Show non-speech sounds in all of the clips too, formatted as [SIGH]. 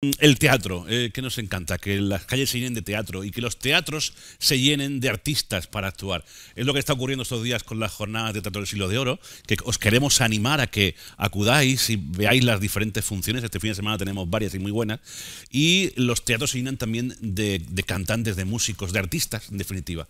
El teatro, eh, que nos encanta, que las calles se llenen de teatro y que los teatros se llenen de artistas para actuar. Es lo que está ocurriendo estos días con las jornadas de Teatro del Siglo de Oro, que os queremos animar a que acudáis y veáis las diferentes funciones. Este fin de semana tenemos varias y muy buenas. Y los teatros se llenan también de, cantantes, de músicos, de artistas, en definitiva.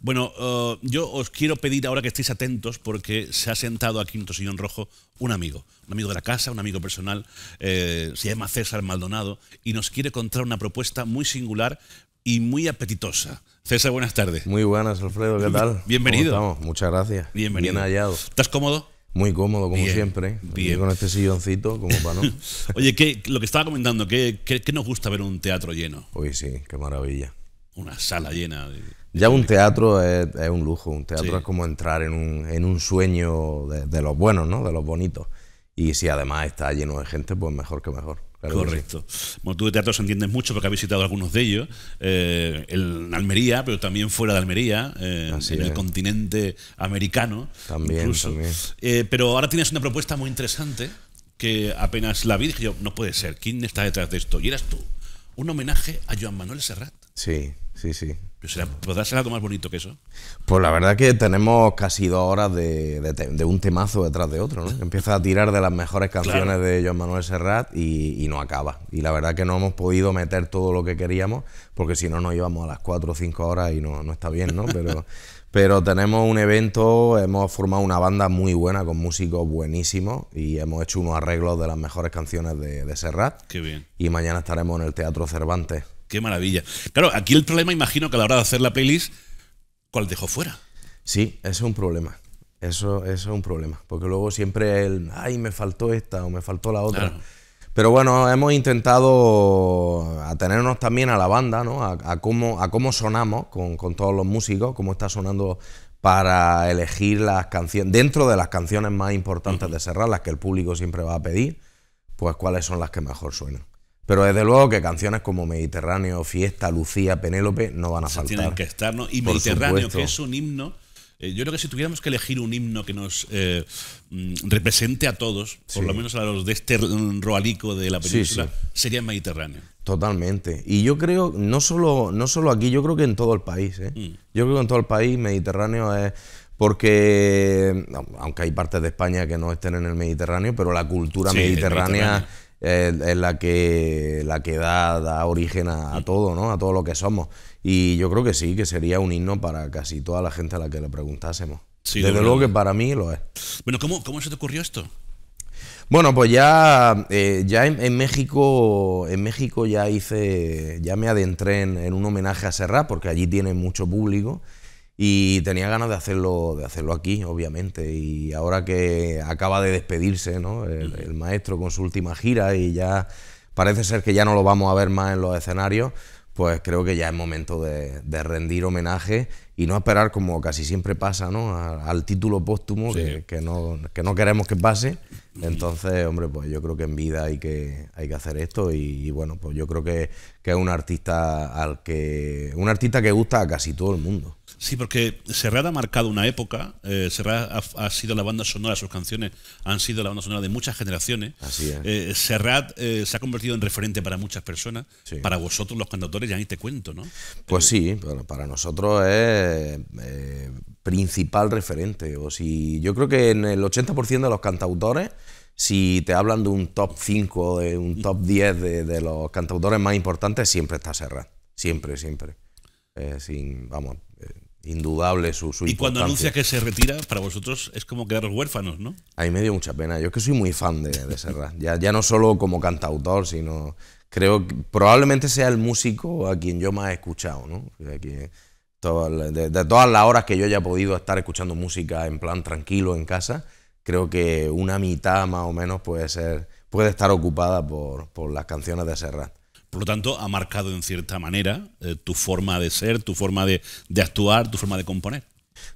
Bueno, eh, yo os quiero pedir ahora que estéis atentos porque se ha sentado aquí en nuestro sillón rojo un amigo, un amigo de la casa, un amigo personal, eh, se llama César Maldonado y nos quiere contar una propuesta muy singular y muy apetitosa. César, buenas tardes. Muy buenas, Alfredo, ¿qué tal? [LAUGHS] Bienvenido. ¿Cómo estamos? Muchas gracias. Bienvenido. Bien hallado. ¿Estás cómodo? Muy cómodo, como siempre. Bien. Con este silloncito, como para no. [LAUGHS] Oye, lo que estaba comentando, que nos gusta ver un teatro lleno? Uy, sí, qué maravilla. Una sala llena. ya un teatro es, un lujo. Un teatro es como entrar en un, sueño de, de los buenos, ¿no? De los bonitos. Y si además está lleno de gente, pues mejor que mejor. Correcto. Bueno, tú de se entiendes mucho porque has visitado algunos de ellos, eh, en Almería, pero también fuera de Almería, eh, en el continente americano. También, eh, pero ahora tienes una propuesta muy interesante que apenas la vi, dije no puede ser, ¿quién está detrás de esto? Y eras tú, un homenaje a Joan Manuel Serrat. Sí, sí, sí. ¿Podrás ser algo más bonito que eso? Pues la verdad que tenemos casi dos horas de, un temazo detrás de otro, ¿no? Ah. Empieza a tirar de las mejores canciones de Joan Manuel Serrat y, no acaba. Y la verdad que no hemos podido meter todo lo que queríamos, porque si no nos llevamos a las cuatro o cinco horas y no, está bien, ¿no? [LAUGHS] Pero, tenemos un evento, hemos formado una banda muy buena, con músicos buenísimos, y hemos hecho unos arreglos de las mejores canciones de, de Serrat. Qué bien. Y mañana estaremos en el Teatro Cervantes Qué maravilla. Claro, aquí el problema, imagino que a la hora de hacer la playlist, ¿cuál dejó fuera? Sí, eso es un problema. Eso, eso es un problema. Porque luego siempre el, ay, me faltó esta o me faltó la otra. Pero bueno, hemos intentado atenernos también a la banda, ¿no? A, cómo, a cómo sonamos con, todos los músicos, cómo está sonando para elegir las canciones, dentro de las canciones más importantes de cerrar, las que el público siempre va a pedir, pues cuáles son las que mejor suenan. Pero desde luego que canciones como Mediterráneo, Fiesta, Lucía, Penélope no van a faltar. tienen que estar, ¿no? Y Mediterráneo, que es un himno. Eh, yo creo que si tuviéramos que elegir un himno que nos eh, mm, represente a todos, por lo menos a los de este roalico de la península, sería Mediterráneo. Totalmente. Y yo creo, no solo, no solo aquí, yo creo que en todo el país. ¿eh? Mm. Yo creo que en todo el país Mediterráneo es porque, aunque hay partes de España que no estén en el Mediterráneo, pero la cultura mediterránea es, la que, la que da, origen a, todo, ¿no? A todo lo que somos. Y yo creo que sí, que sería un himno para casi toda la gente a la que le preguntásemos. Desde luego que para mí lo es. Bueno, ¿cómo, cómo se te ocurrió esto? Bueno, pues ya, eh, ya en, México, en México ya hice, ya me adentré en, en un homenaje a Serrat, porque allí tiene mucho público. Y tenía ganas de hacerlo, de hacerlo aquí, obviamente. Y ahora que acaba de despedirse ¿no? el, maestro con su última gira y ya parece ser que ya no lo vamos a ver más en los escenarios, pues creo que ya es momento de, rendir homenaje y no esperar, como casi siempre pasa, ¿no? al título póstumo que, no, que, no, queremos que pase. Entonces, hombre, pues yo creo que en vida hay que, hay que hacer esto y, bueno, pues yo creo que, que, es un artista al que. un artista que gusta a casi todo el mundo. Sí, porque Serrat ha marcado una época. Eh, Serrat ha, sido la banda sonora, sus canciones han sido la banda sonora de muchas generaciones. Eh, Serrat eh, se ha convertido en referente para muchas personas. Para vosotros, los cantautores, ya ni te cuento, ¿no? Pues sí, para nosotros es principal referente. O si, yo creo que en el 80% de los cantautores si te hablan de un top 5, de un top 10 de, de, los cantautores más importantes, siempre está Serrat. Siempre, siempre. Eh, sin, vamos, eh, indudable su, su Y cuando anuncia que se retira, para vosotros es como quedaros huérfanos, ¿no? A mí me dio mucha pena. Yo que soy muy fan de, de Serrat. [LAUGHS] ya, no solo como cantautor, sino creo que probablemente sea el músico a quien yo más he escuchado, ¿no? De, todas las horas que yo haya podido estar escuchando música en plan tranquilo en casa, creo que una mitad más o menos puede ser puede estar ocupada por, por las canciones de Serrat. Por lo tanto, ha marcado en cierta manera eh, tu forma de ser, tu forma de, actuar, tu forma de componer.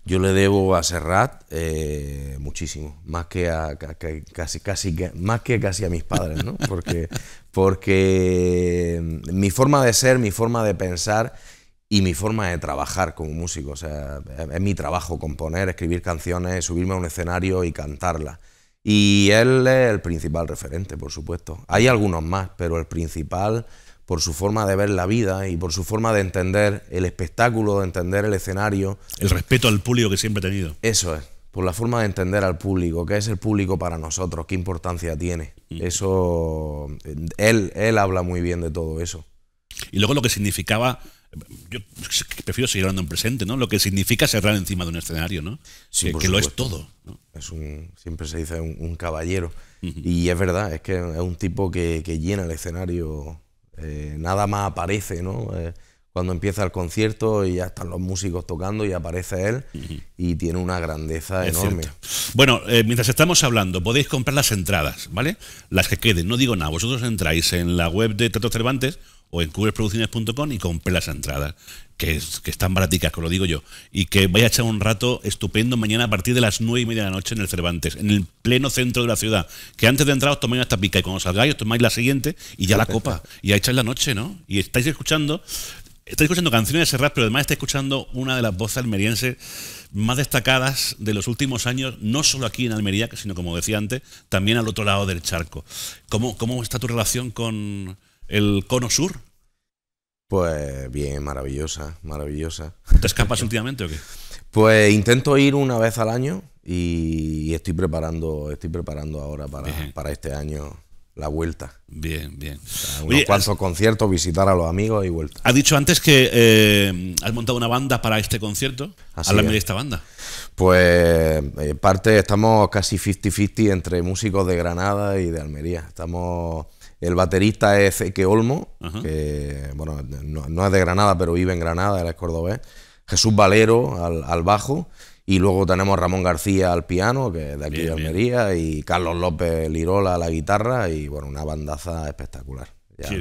Yo le debo a Serrat eh, muchísimo, más que a, casi, casi, más que casi a mis padres, [LAUGHS] Porque, porque mm, mi forma de ser, mi forma de pensar y mi forma de trabajar como músico. es, mi trabajo componer, escribir canciones, subirme a un escenario y cantarla. Y él es el principal referente, por supuesto. Hay algunos más, pero el principal por su forma de ver la vida y por su forma de entender el espectáculo, de entender el escenario. El respeto al público que siempre ha tenido. Eso es, por la forma de entender al público, qué es el público para nosotros, qué importancia tiene. Mm. Eso, eh, él, él habla muy bien de todo eso. Y luego lo que significaba yo prefiero seguir hablando en presente, ¿no? Lo que significa cerrar encima de un escenario, ¿no? que, lo es todo. Es un, siempre se dice un, caballero. Y es verdad, es que es un tipo que, llena el escenario. Eh, nada más aparece, ¿no? Eh, cuando empieza el concierto y ya están los músicos tocando y aparece él y tiene una grandeza enorme. Bueno, eh, mientras estamos hablando, podéis comprar las entradas, ¿vale? Las que queden, no digo nada, vosotros entráis en la web de Teatro Cervantes, o en cubresproducciones.com y compré las entradas, que, que están baraticas, que lo digo yo. Y que vaya a echar un rato estupendo mañana a partir de las nueve y media de la noche en el Cervantes, en el pleno centro de la ciudad. Que antes de entrar os tomáis esta pica y cuando salgáis os tomáis la siguiente y ya la copa. Y ahí echar la noche, ¿no? Y estáis escuchando estáis escuchando canciones de Serrat, pero además estáis escuchando una de las voces almerienses más destacadas de los últimos años, no solo aquí en Almería, sino como decía antes, también al otro lado del charco. ¿Cómo, cómo está tu relación con, el cono sur? Pues bien, maravillosa, maravillosa. ¿Te escapas últimamente o qué? Pues intento ir una vez al año y estoy preparando, estoy preparando ahora para, para este año la vuelta. Bien, bien. unos cuantos conciertos, visitar a los amigos y vuelta. Has dicho antes que eh, has montado una banda para este concierto. Así de esta banda. Pues eh, parte, estamos casi 50-50 entre músicos de Granada y de Almería. Estamos el baterista es Eke Olmo, que bueno, no, es de Granada, pero vive en Granada, él es cordobés. Jesús Valero al, bajo. Y luego tenemos Ramón García al piano, que es de aquí de Almería, y Carlos López Lirola a la guitarra, y bueno, una bandaza espectacular.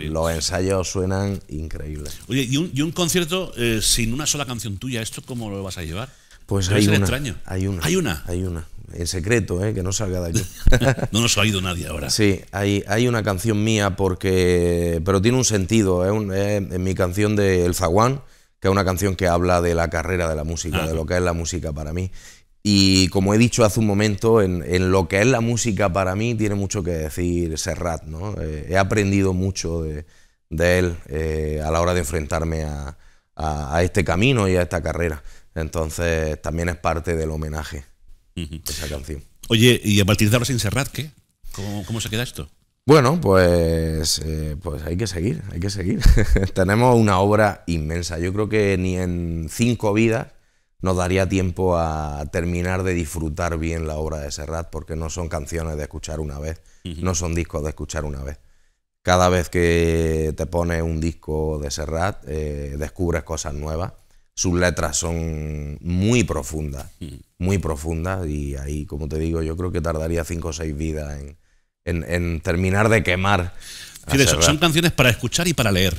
los ensayos suenan increíbles. Oye, ¿y un, concierto eh, sin una sola canción tuya? ¿Esto cómo lo vas a llevar? Pues hay una, extraño. Hay una. Hay una. Hay una en secreto, ¿eh? que no salga de aquí. [LAUGHS] no nos ha oído nadie ahora. Sí, hay, hay una canción mía porque, pero tiene un sentido, es, ¿eh? eh, mi canción de El Zaguán, que es una canción que habla de la carrera de la música, ah. de lo que es la música para mí. Y como he dicho hace un momento, en, lo que es la música para mí tiene mucho que decir Serrat, ¿no? he aprendido mucho de, él a la hora de enfrentarme a este camino y a esta carrera. Entonces también es parte del homenaje esa canción. Oye, y a partir de ahora sin Serrat, ¿qué? ¿Cómo, se queda esto? Bueno, pues, eh, pues hay que seguir, hay que seguir. [LAUGHS] Tenemos una obra inmensa. Yo creo que ni en cinco vidas nos daría tiempo a terminar de disfrutar bien la obra de Serrat, porque no son canciones de escuchar una vez, no son discos de escuchar una vez. Cada vez que te pones un disco de Serrat, eh, descubres cosas nuevas sus letras son muy profundas, mm. muy profundas y ahí, como te digo, yo creo que tardaría cinco o seis vidas en, terminar de quemar. son, son canciones para escuchar y para leer.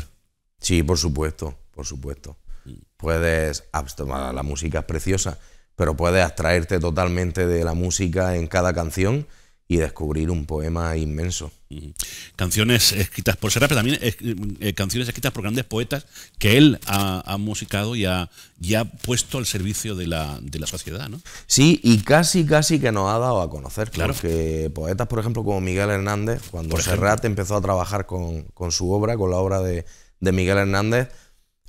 Sí, por supuesto, por supuesto. Mm. Puedes, ah, pues la música es preciosa, pero puedes abstraerte totalmente de la música en cada canción y descubrir un poema inmenso. Canciones escritas por Serrat pero también eh, eh, canciones escritas por grandes poetas que él ha, musicado y ha, puesto al servicio de la, sociedad, ¿no? Sí, y casi, casi que nos ha dado a conocer. Claro. Porque poetas, por ejemplo, como Miguel Hernández, cuando Serrat empezó a trabajar con, su obra, con la obra de, de Miguel Hernández,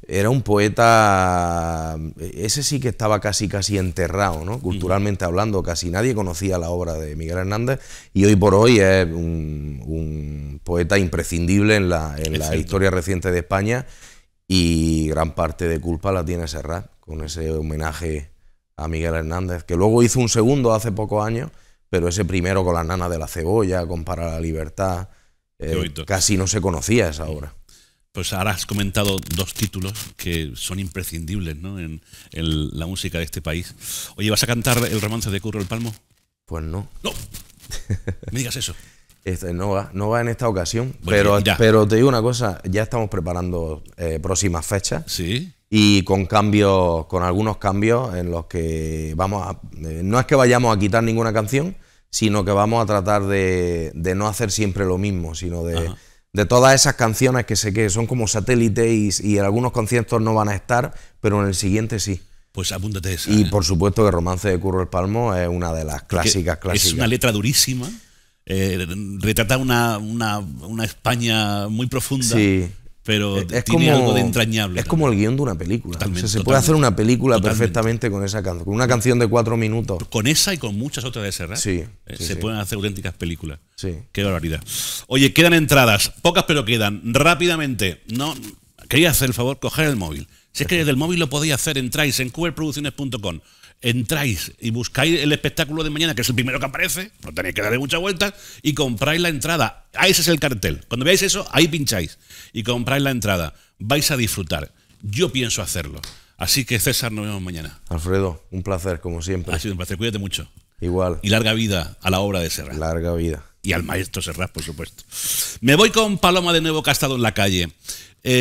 era un poeta, ese sí que estaba casi casi enterrado, ¿no? culturalmente hablando, casi nadie conocía la obra de Miguel Hernández y hoy por hoy es un, poeta imprescindible en la, historia reciente de España y gran parte de culpa la tiene Serrat con ese homenaje a Miguel Hernández, que luego hizo un segundo hace pocos años, pero ese primero con la nana de la cebolla, con Para la Libertad, eh, casi no se conocía esa obra. Pues ahora has comentado dos títulos que son imprescindibles ¿no? en, la música de este país. Oye, ¿vas a cantar el romance de Curro el Palmo? Pues no. ¡No! [LAUGHS] Me digas eso. Este, no va, no va en esta ocasión. pero, te digo una cosa, ya estamos preparando eh, próximas fechas. Sí. Y con cambios, con algunos cambios en los que vamos a. Eh, no es que vayamos a quitar ninguna canción, sino que vamos a tratar de, no hacer siempre lo mismo, sino de de todas esas canciones que sé que son como satélites y, en algunos conciertos no van a estar, pero en el siguiente sí. Pues apúntate esa. Y ¿eh? por supuesto que Romance de Curro el Palmo es una de las clásicas, clásicas. Es una letra durísima. Eh, retrata una, una, una, España muy profunda. Sí pero es tiene como, algo de entrañable. Es como el guión de una película. se puede hacer una película perfectamente con esa canción, con una canción de cuatro minutos. Con esa y con muchas otras de Serrat. Eh, sí, se pueden hacer auténticas películas. Sí. Qué barbaridad. Oye, quedan entradas, pocas pero quedan. Rápidamente, no quería hacer el favor, coger el móvil. Si es que desde el móvil lo podéis hacer, entráis en cuberproducciones.com entráis y buscáis el espectáculo de mañana, que es el primero que aparece, no pues tenéis que darle muchas vueltas, y compráis la entrada. ahí ese es el cartel. Cuando veáis eso, ahí pincháis y compráis la entrada. Vais a disfrutar. Yo pienso hacerlo. Así que César, nos vemos mañana. Alfredo, un placer, como siempre. Ha sido un placer, cuídate mucho. Igual. Y larga vida a la obra de Serra. Larga vida. Y al maestro Serra, por supuesto. Me voy con Paloma de nuevo, que ha estado en la calle. Eh,